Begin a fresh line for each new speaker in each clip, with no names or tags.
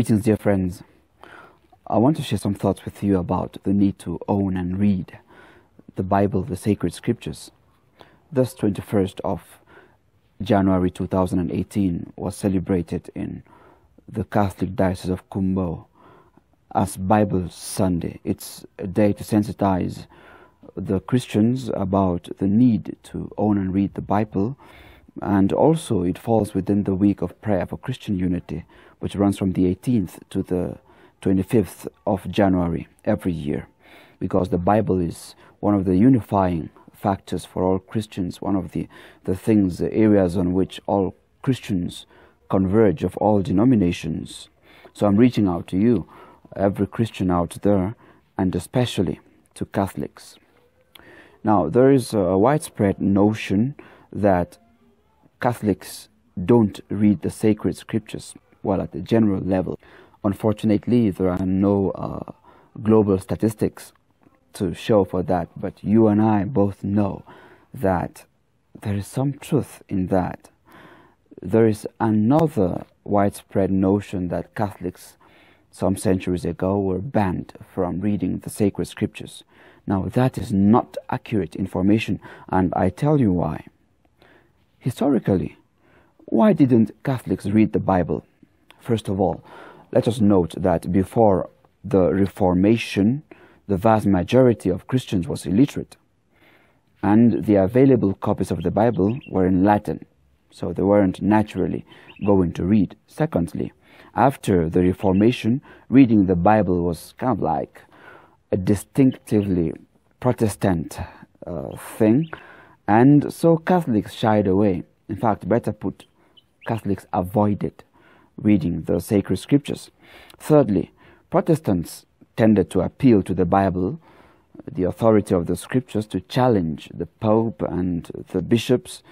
Greetings, dear friends. I want to share some thoughts with you about the need to own and read the Bible, the sacred scriptures. This 21st of January 2018 was celebrated in the Catholic Diocese of Kumbo as Bible Sunday. It's a day to sensitize the Christians about the need to own and read the Bible and also, it falls within the week of prayer for Christian unity, which runs from the 18th to the 25th of January every year, because the Bible is one of the unifying factors for all Christians, one of the, the things, the areas on which all Christians converge of all denominations. So I'm reaching out to you, every Christian out there, and especially to Catholics. Now, there is a widespread notion that Catholics don't read the sacred scriptures, well, at the general level. Unfortunately, there are no uh, global statistics to show for that, but you and I both know that there is some truth in that. There is another widespread notion that Catholics some centuries ago were banned from reading the sacred scriptures. Now, that is not accurate information, and I tell you why. Historically, why didn't Catholics read the Bible? First of all, let us note that before the Reformation, the vast majority of Christians was illiterate, and the available copies of the Bible were in Latin, so they weren't naturally going to read. Secondly, after the Reformation, reading the Bible was kind of like a distinctively Protestant uh, thing and so Catholics shied away. In fact, better put, Catholics avoided reading the sacred scriptures. Thirdly, Protestants tended to appeal to the Bible, the authority of the scriptures, to challenge the Pope and the bishops,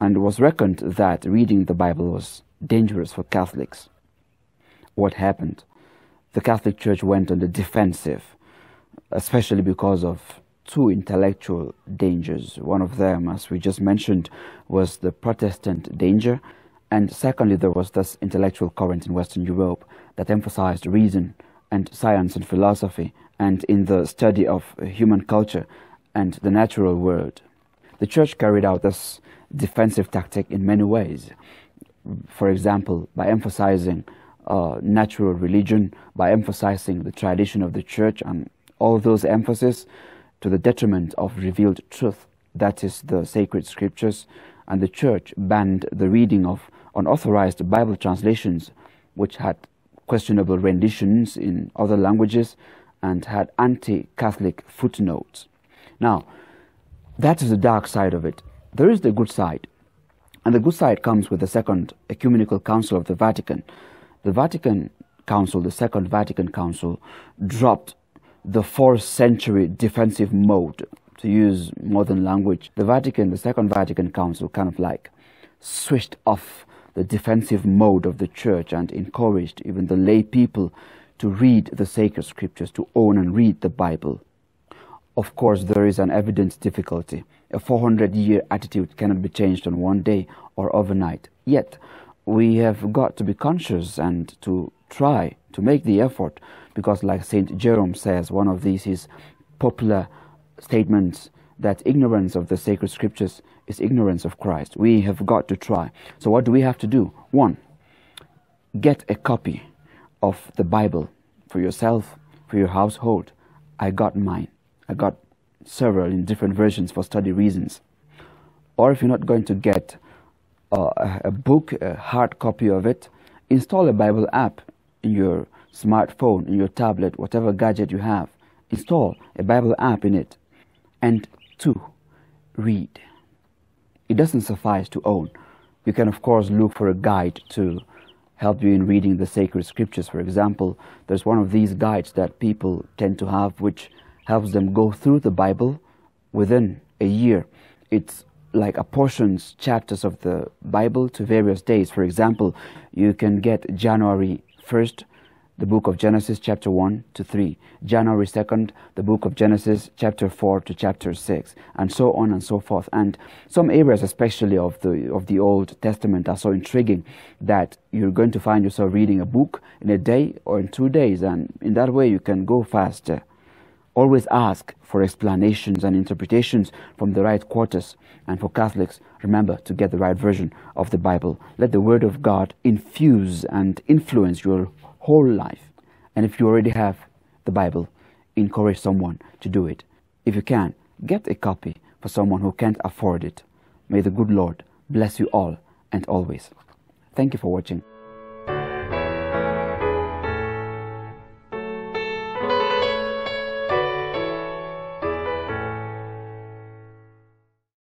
and was reckoned that reading the Bible was dangerous for Catholics. What happened? The Catholic Church went on the defensive, especially because of two intellectual dangers. One of them, as we just mentioned, was the Protestant danger. And secondly, there was this intellectual current in Western Europe that emphasized reason and science and philosophy and in the study of human culture and the natural world. The church carried out this defensive tactic in many ways. For example, by emphasizing uh, natural religion, by emphasizing the tradition of the church and all those emphases, to the detriment of revealed truth, that is, the sacred scriptures, and the church banned the reading of unauthorized Bible translations, which had questionable renditions in other languages and had anti Catholic footnotes. Now, that is the dark side of it. There is the good side. And the good side comes with the Second Ecumenical Council of the Vatican. The Vatican Council, the Second Vatican Council, dropped the fourth century defensive mode, to use modern language. The Vatican, the Second Vatican Council, kind of like switched off the defensive mode of the church and encouraged even the lay people to read the sacred scriptures, to own and read the Bible. Of course, there is an evident difficulty. A 400 year attitude cannot be changed on one day or overnight. Yet, we have got to be conscious and to try to make the effort because like St. Jerome says, one of these is popular statements that ignorance of the sacred scriptures is ignorance of Christ. We have got to try. So what do we have to do? One, get a copy of the Bible for yourself, for your household. I got mine. I got several in different versions for study reasons. Or if you're not going to get uh, a book, a hard copy of it, install a Bible app in your smartphone, in your tablet, whatever gadget you have. Install a Bible app in it. And two, read. It doesn't suffice to own. You can, of course, look for a guide to help you in reading the sacred scriptures. For example, there's one of these guides that people tend to have which helps them go through the Bible within a year. It's like apportions chapters of the Bible to various days. For example, you can get January 1st the book of Genesis, chapter 1 to 3, January 2nd, the book of Genesis, chapter 4 to chapter 6, and so on and so forth. And some areas, especially of the, of the Old Testament, are so intriguing that you're going to find yourself reading a book in a day or in two days, and in that way you can go faster. Always ask for explanations and interpretations from the right quarters. And for Catholics, remember to get the right version of the Bible. Let the Word of God infuse and influence your whole life. And if you already have the Bible, encourage someone to do it. If you can, get a copy for someone who can't afford it. May the good Lord bless you all and always. Thank you for watching.